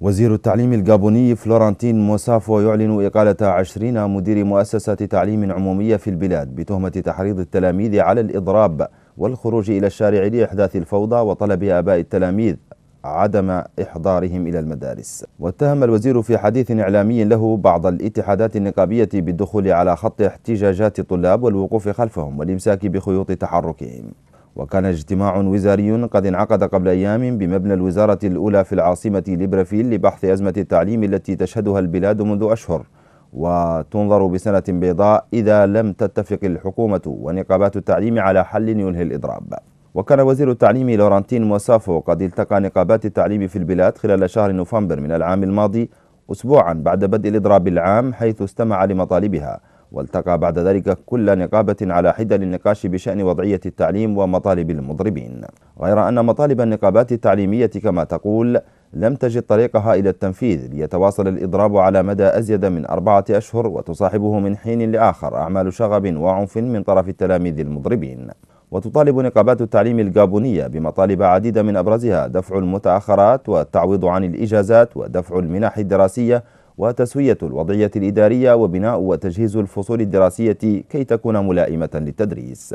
وزير التعليم الجابوني فلورنتين موسافو يعلن إقالة عشرين مدير مؤسسة تعليم عمومية في البلاد بتهمة تحريض التلاميذ على الإضراب والخروج إلى الشارع لإحداث الفوضى وطلب آباء التلاميذ عدم إحضارهم إلى المدارس واتهم الوزير في حديث إعلامي له بعض الاتحادات النقابية بالدخول على خط احتجاجات الطلاب والوقوف خلفهم والإمساك بخيوط تحركهم وكان اجتماع وزاري قد انعقد قبل أيام بمبنى الوزارة الأولى في العاصمة ليبرافيل لبحث أزمة التعليم التي تشهدها البلاد منذ أشهر وتنظر بسنة بيضاء إذا لم تتفق الحكومة ونقابات التعليم على حل ينهي الإضراب وكان وزير التعليم لورانتين موسافو قد التقى نقابات التعليم في البلاد خلال شهر نوفمبر من العام الماضي أسبوعا بعد بدء الإضراب العام حيث استمع لمطالبها والتقى بعد ذلك كل نقابة على حدة للنقاش بشأن وضعية التعليم ومطالب المضربين غير أن مطالب النقابات التعليمية كما تقول لم تجد طريقها إلى التنفيذ ليتواصل الإضراب على مدى أزيد من أربعة أشهر وتصاحبه من حين لآخر أعمال شغب وعنف من طرف التلاميذ المضربين وتطالب نقابات التعليم الجابونية بمطالب عديدة من أبرزها دفع المتأخرات والتعويض عن الإجازات ودفع المنح الدراسية وتسوية الوضعية الإدارية وبناء وتجهيز الفصول الدراسية كي تكون ملائمة للتدريس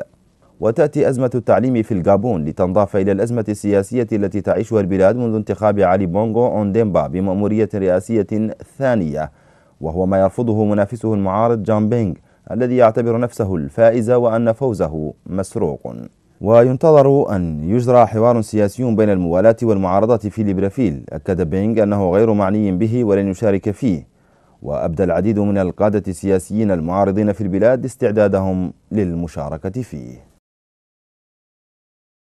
وتأتي أزمة التعليم في الجابون لتنضاف إلى الأزمة السياسية التي تعيشها البلاد منذ انتخاب علي بونغو أونديمبا بمأمورية رئاسية ثانية وهو ما يرفضه منافسه المعارض جان بينغ الذي يعتبر نفسه الفائز وأن فوزه مسروق وينتظر أن يجرى حوار سياسي بين الموالاة والمعارضة في ليبرافيل أكد بينغ أنه غير معني به ولن يشارك فيه وأبدى العديد من القادة السياسيين المعارضين في البلاد استعدادهم للمشاركة فيه